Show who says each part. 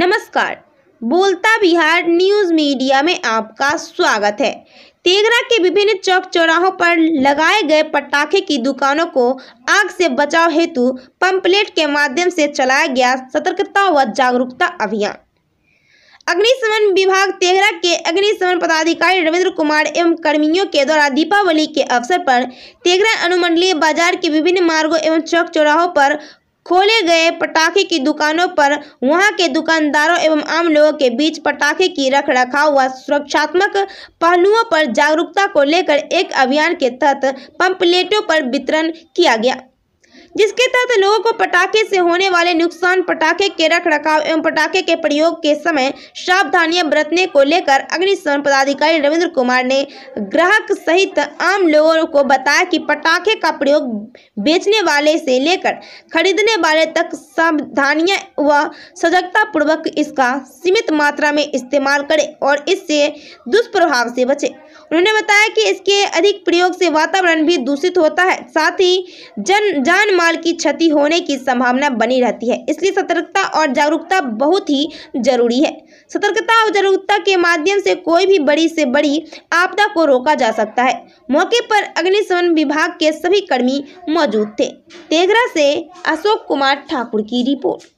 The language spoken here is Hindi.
Speaker 1: नमस्कार बोलता बिहार न्यूज मीडिया में आपका स्वागत है तेगरा के विभिन्न चौक चौराहों पर लगाए गए पटाखे की दुकानों को आग से बचाव हेतु पंपलेट के माध्यम से चलाया गया सतर्कता व जागरूकता अभियान अग्निशमन विभाग तेहरा के अग्निशमन पदाधिकारी रविंद्र कुमार एवं कर्मियों के द्वारा दीपावली के अवसर पर तेघरा अनुमंडलीय बाजार के विभिन्न मार्गों एवं चौक चौराहों पर खोले गए पटाखे की दुकानों पर वहां के दुकानदारों एवं आम लोगों के बीच पटाखे की रख रखाव व सुरक्षात्मक पहलुओं पर जागरूकता को लेकर एक अभियान के तहत पंपलेटों पर वितरण किया गया जिसके तहत लोगों को पटाखे से होने वाले नुकसान पटाखे के रख रखाव एवं पटाखे के प्रयोग के समय सावधानियां बरतने को लेकर अग्निशमन पदाधिकारी रविंद्र कुमार ने ग्राहक सहित आम लोगों को बताया कि पटाखे का प्रयोग बेचने वाले से लेकर खरीदने वाले तक सावधानियां व सजगता पूर्वक इसका सीमित मात्रा में इस्तेमाल करें और इससे दुष्प्रभाव से बचें उन्होंने बताया कि इसके अधिक प्रयोग से वातावरण भी दूषित होता है साथ ही जन जान माल की क्षति होने की संभावना बनी रहती है इसलिए सतर्कता और जागरूकता बहुत ही जरूरी है सतर्कता और जागरूकता के माध्यम से कोई भी बड़ी से बड़ी आपदा को रोका जा सकता है मौके पर अग्निशमन विभाग के सभी कर्मी मौजूद थे तेगरा से अशोक कुमार ठाकुर की रिपोर्ट